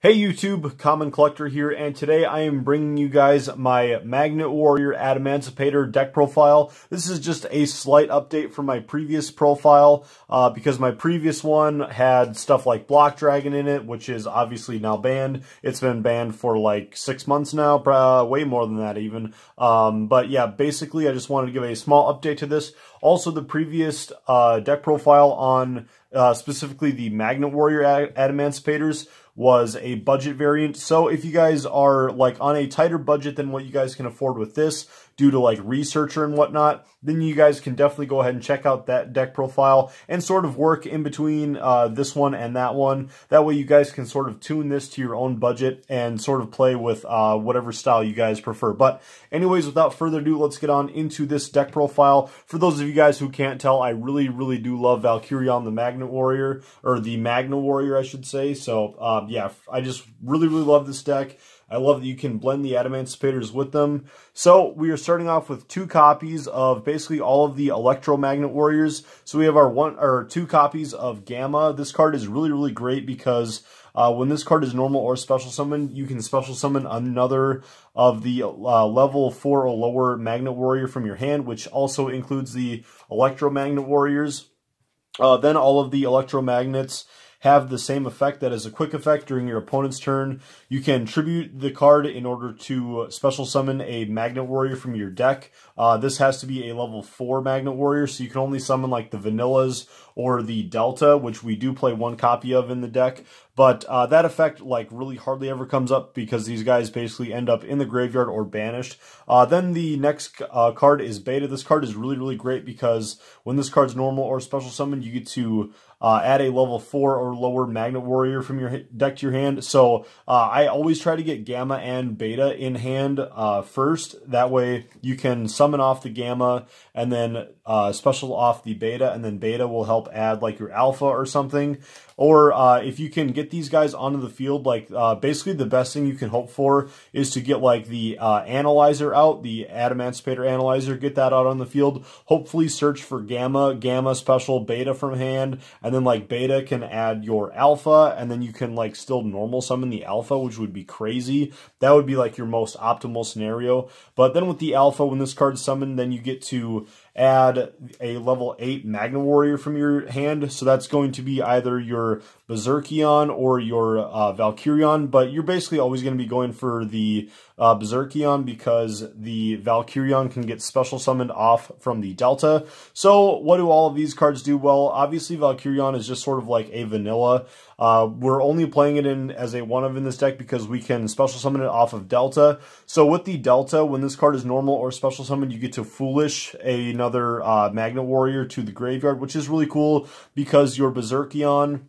Hey YouTube, Common Collector here, and today I am bringing you guys my Magnet Warrior at Emancipator deck profile. This is just a slight update from my previous profile, uh, because my previous one had stuff like Block Dragon in it, which is obviously now banned. It's been banned for like six months now, uh, way more than that even. Um, but yeah, basically I just wanted to give a small update to this. Also, the previous uh, deck profile on uh, specifically the Magnet Warrior Ad, Emancipators, was a budget variant. So if you guys are like on a tighter budget than what you guys can afford with this, due to like researcher and whatnot, then you guys can definitely go ahead and check out that deck profile and sort of work in between uh, this one and that one. That way you guys can sort of tune this to your own budget and sort of play with uh, whatever style you guys prefer. But anyways, without further ado, let's get on into this deck profile. For those of you guys who can't tell, I really, really do love Valkyrion the Magnet Warrior, or the Magna Warrior, I should say. So uh, yeah, I just really, really love this deck. I love that you can blend the adamanticipators with them. So we are starting off with two copies of basically all of the electromagnet warriors. So we have our one or two copies of Gamma. This card is really, really great because uh, when this card is normal or special summon, you can special summon another of the uh, level 4 or lower Magnet Warrior from your hand, which also includes the Electromagnet Warriors. Uh, then all of the Electromagnets have the same effect that is a quick effect during your opponent's turn. You can tribute the card in order to uh, special summon a Magnet Warrior from your deck. Uh, this has to be a level 4 Magnet Warrior, so you can only summon like the Vanillas or the Delta, which we do play one copy of in the deck. But uh, that effect like really hardly ever comes up because these guys basically end up in the graveyard or banished. Uh, then the next uh, card is Beta. This card is really, really great because when this card's normal or special summon, you get to uh, add a level 4 or lower Magnet Warrior from your deck to your hand. So uh, I always try to get Gamma and Beta in hand uh, first. That way you can summon off the Gamma and then uh, special off the Beta, and then Beta will help add like your Alpha or something. Or uh, if you can get these guys onto the field, like uh, basically the best thing you can hope for is to get like the uh, analyzer out, the adamantipator analyzer, get that out on the field. Hopefully search for gamma, gamma special, beta from hand, and then like beta can add your alpha, and then you can like still normal summon the alpha, which would be crazy. That would be like your most optimal scenario. But then with the alpha, when this card's summoned, then you get to add a level 8 Magna Warrior from your hand. So that's going to be either your Berserkion or your uh, Valkyrion, but you're basically always going to be going for the uh, Berserkion because the Valkyrion can get special summoned off from the Delta. So what do all of these cards do? Well, obviously Valkyrion is just sort of like a vanilla. Uh, we're only playing it in as a one of in this deck because we can special summon it off of Delta. So with the Delta, when this card is normal or special summoned, you get to Foolish, another another uh, Magna Warrior to the graveyard, which is really cool because your Berserkion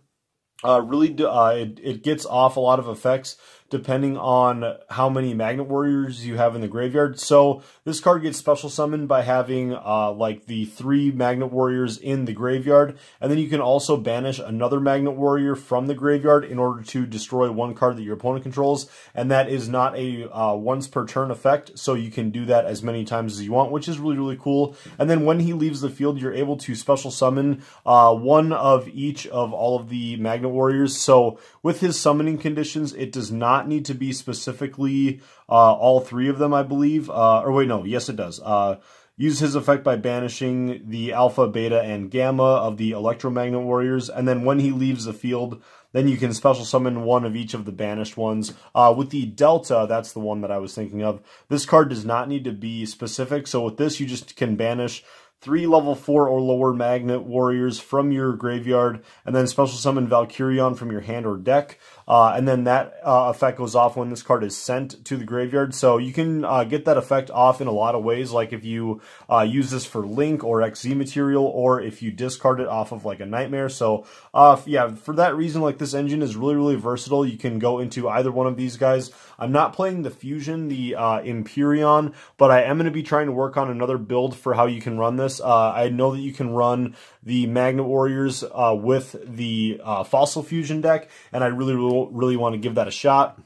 uh, really uh, it, it gets off a lot of effects depending on how many Magnet Warriors you have in the graveyard. So this card gets special summoned by having uh, like the three Magnet Warriors in the graveyard. And then you can also banish another Magnet Warrior from the graveyard in order to destroy one card that your opponent controls. And that is not a uh, once per turn effect. So you can do that as many times as you want, which is really, really cool. And then when he leaves the field, you're able to special summon uh, one of each of all of the Magnet Warriors. So with his summoning conditions, it does not not need to be specifically uh, all three of them, I believe. Uh, or wait, no, yes it does. Uh, use his effect by banishing the alpha, beta, and gamma of the electromagnet warriors, and then when he leaves the field, then you can special summon one of each of the banished ones. Uh, with the Delta, that's the one that I was thinking of. This card does not need to be specific, so with this you just can banish three level four or lower magnet warriors from your graveyard, and then special summon Valkyrion from your hand or deck. Uh, and then that uh, effect goes off when this card is sent to the graveyard. So you can uh, get that effect off in a lot of ways, like if you uh, use this for Link or XZ material, or if you discard it off of like a Nightmare. So uh, yeah, for that reason, like this engine is really, really versatile. You can go into either one of these guys. I'm not playing the Fusion, the Imperion, uh, but I am going to be trying to work on another build for how you can run this. I know that you can run the Magna Warriors with the Fossil Fusion deck, and I really, really really want to give that a shot.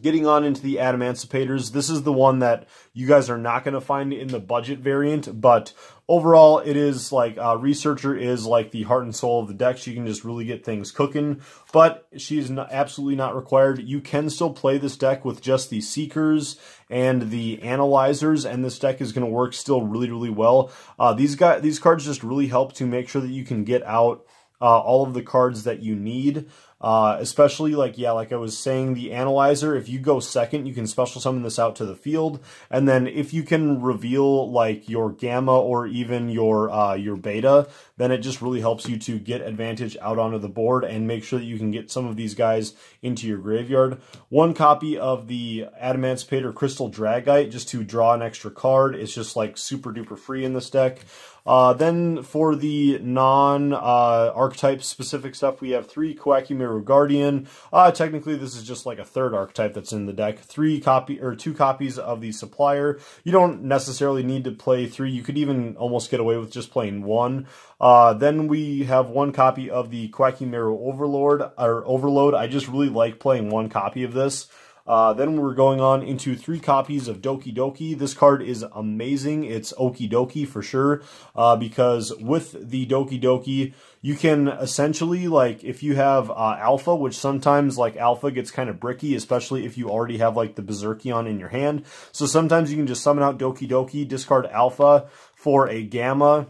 Getting on into the Adamancipators, this is the one that you guys are not going to find in the budget variant, but overall it is like, uh, Researcher is like the heart and soul of the deck. She can just really get things cooking, but she's not, absolutely not required. You can still play this deck with just the Seekers and the Analyzers, and this deck is going to work still really, really well. Uh, these, guys, these cards just really help to make sure that you can get out uh, all of the cards that you need. Uh, especially like, yeah, like I was saying, the analyzer, if you go second, you can special summon this out to the field. And then if you can reveal like your gamma or even your, uh, your beta, then it just really helps you to get advantage out onto the board and make sure that you can get some of these guys into your graveyard. One copy of the Adamancipator Crystal Dragite just to draw an extra card. It's just like super duper free in this deck. Uh, then for the non-archetype uh, specific stuff, we have three Koaki Mirror Guardian. Uh, technically, this is just like a third archetype that's in the deck. Three copy or two copies of the supplier. You don't necessarily need to play three. You could even almost get away with just playing one. Uh, then we have one copy of the Koaki Mirror Overlord or Overload. I just really like playing one copy of this. Uh, then we're going on into three copies of Doki Doki. This card is amazing. It's Oki Doki for sure, uh, because with the Doki Doki, you can essentially, like, if you have uh, Alpha, which sometimes, like, Alpha gets kind of bricky, especially if you already have, like, the Berserkion in your hand. So sometimes you can just summon out Doki Doki, discard Alpha for a Gamma,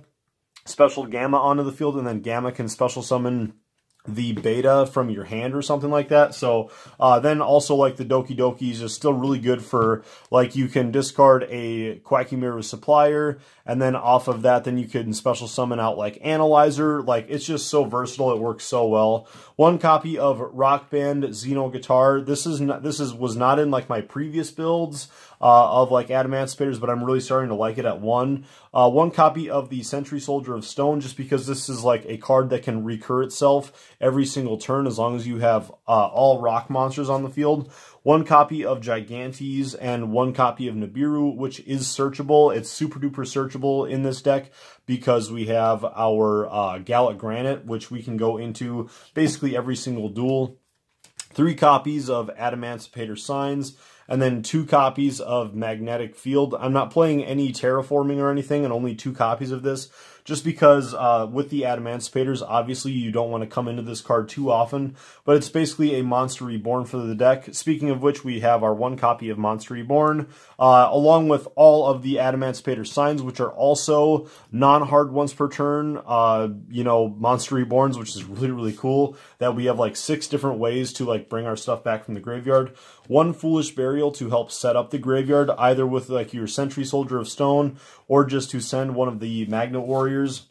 special Gamma onto the field, and then Gamma can special summon the beta from your hand or something like that. So uh, then also like the Doki Dokis is still really good for like you can discard a Quacky Mirror Supplier and then off of that then you can special summon out like Analyzer. Like it's just so versatile. It works so well. One copy of Rock Band Xeno Guitar. This is not, this is was not in like my previous builds uh, of like Adamancipators but I'm really starting to like it at one. Uh, one copy of the Sentry Soldier of Stone just because this is like a card that can recur itself every single turn as long as you have uh, all rock monsters on the field. One copy of Gigantes and one copy of Nibiru, which is searchable. It's super duper searchable in this deck because we have our uh, Gallic Granite, which we can go into basically every single duel. Three copies of Adamancipator Signs, and then two copies of Magnetic Field. I'm not playing any terraforming or anything, and only two copies of this, just because uh, with the Adamancipators, obviously you don't want to come into this card too often, but it's basically a Monster Reborn for the deck. Speaking of which, we have our one copy of Monster Reborn, uh, along with all of the Adamancipator signs, which are also non-hard once per turn, uh, you know, Monster Reborns, which is really, really cool, that we have like six different ways to like bring our stuff back from the graveyard. One foolish burial to help set up the graveyard, either with like your sentry soldier of stone or just to send one of the magna warriors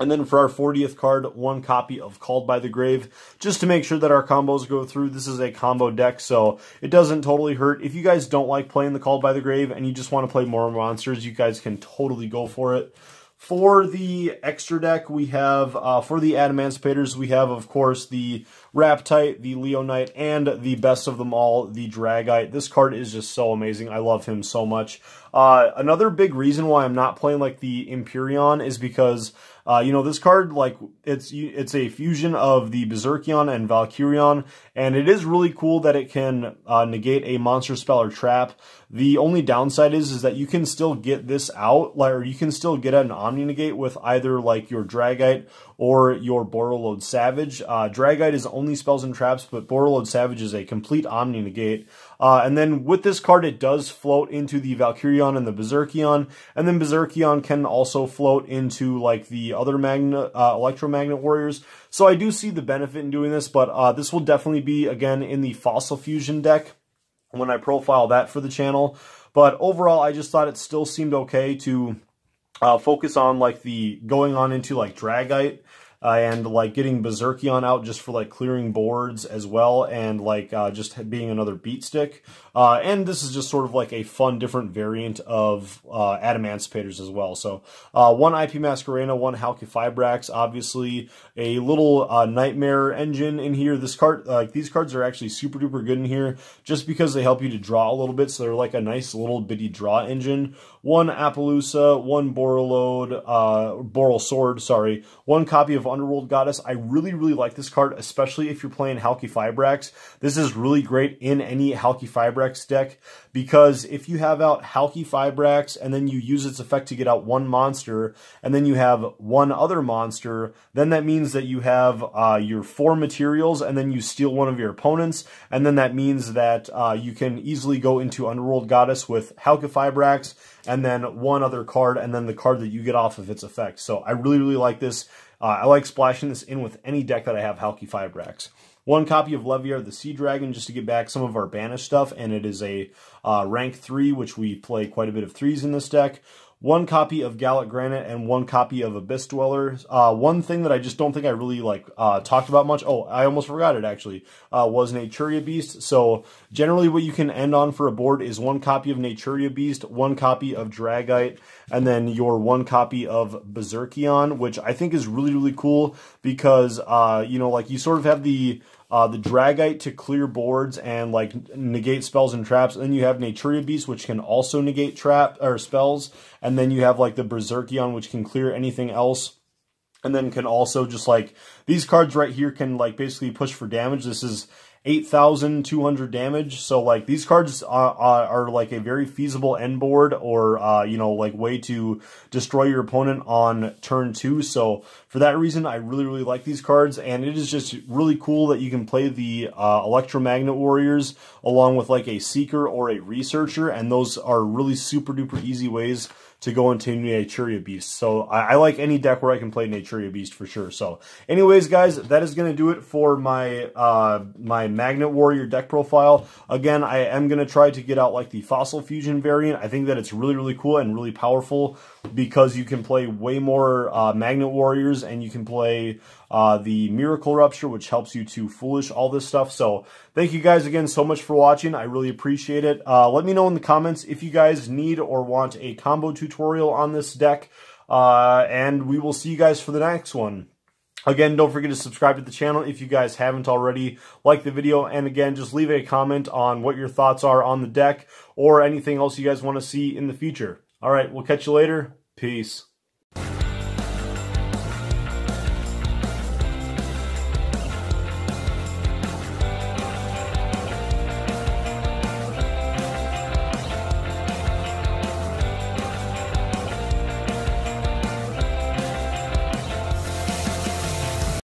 and then for our 40th card, one copy of Called by the Grave, just to make sure that our combos go through. This is a combo deck, so it doesn't totally hurt. If you guys don't like playing the Called by the Grave and you just want to play more monsters, you guys can totally go for it. For the extra deck, we have, uh, for the Emancipators, we have, of course, the Raptite, the Leonite, and the best of them all, the Dragite. This card is just so amazing. I love him so much. Uh, another big reason why I'm not playing, like, the Imperion is because uh, you know, this card, like, it's it's a fusion of the Berserkion and Valkyrion, and it is really cool that it can uh, negate a monster spell or trap. The only downside is, is that you can still get this out, like, or you can still get an Omni Negate with either, like, your Dragite or your Borrowload Savage. Uh, Dragite is only spells and traps, but Borrowload Savage is a complete Omni Negate. Uh, and then with this card, it does float into the Valkyrion and the Berserkion. And then Berserkion can also float into like the other Magna, uh, Electromagnet Warriors. So I do see the benefit in doing this, but uh, this will definitely be, again, in the Fossil Fusion deck when I profile that for the channel. But overall, I just thought it still seemed okay to uh, focus on like the going on into like Dragite uh, and like getting Berserkion out just for like clearing boards as well and like uh, just being another beat stick. Uh, and this is just sort of like a fun different variant of uh, Adamancipators as well. So uh, one IP Masquerina, one Halky Fibrax, obviously a little uh, Nightmare engine in here. This card, like these cards are actually super duper good in here just because they help you to draw a little bit. So they're like a nice little bitty draw engine one Appaloosa, one Borolode, uh, Sword, sorry, one copy of Underworld Goddess. I really, really like this card, especially if you're playing Halky Fibrax. This is really great in any Halky Fibrax deck because if you have out Halky Fibrax and then you use its effect to get out one monster and then you have one other monster, then that means that you have uh, your four materials and then you steal one of your opponents. And then that means that uh, you can easily go into Underworld Goddess with Halky Fibrax and then one other card, and then the card that you get off of its effect. So I really, really like this. Uh, I like splashing this in with any deck that I have Halky Firebrax. One copy of Leviar the Sea Dragon just to get back some of our banished stuff, and it is a uh, rank 3, which we play quite a bit of 3s in this deck one copy of Gallic Granite and one copy of Abyss Dwellers. Uh, one thing that I just don't think I really like uh, talked about much, oh, I almost forgot it actually, uh, was Naturia Beast. So generally what you can end on for a board is one copy of Naturia Beast, one copy of Dragite, and then your one copy of Berserkion, which I think is really, really cool because, uh, you know, like you sort of have the uh, the Dragite to clear boards and like negate spells and traps. And then you have Naturia Beast, which can also negate trap or spells. And then you have like the Berserkion, which can clear anything else. And then can also just like these cards right here can like basically push for damage. This is 8,200 damage. So like these cards are, uh, are, uh, are, like a very feasible end board or, uh, you know, like way to destroy your opponent on turn two. So for that reason, I really, really like these cards. And it is just really cool that you can play the uh, Electromagnet Warriors along with like a Seeker or a Researcher. And those are really super duper easy ways to go into Naturia Beast. So I, I, like any deck where I can play Naturia Beast for sure. So anyways, guys, that is going to do it for my uh, my Magnet Warrior deck profile. Again, I am going to try to get out like the Fossil Fusion variant. I think that it's really, really cool and really powerful because you can play way more uh, Magnet Warriors and you can play uh, the Miracle Rupture, which helps you to foolish all this stuff. So thank you guys again so much for watching. I really appreciate it. Uh, let me know in the comments if you guys need or want a combo tutorial tutorial on this deck. Uh, and we will see you guys for the next one. Again, don't forget to subscribe to the channel if you guys haven't already. Like the video, and again, just leave a comment on what your thoughts are on the deck or anything else you guys want to see in the future. All right, we'll catch you later. Peace.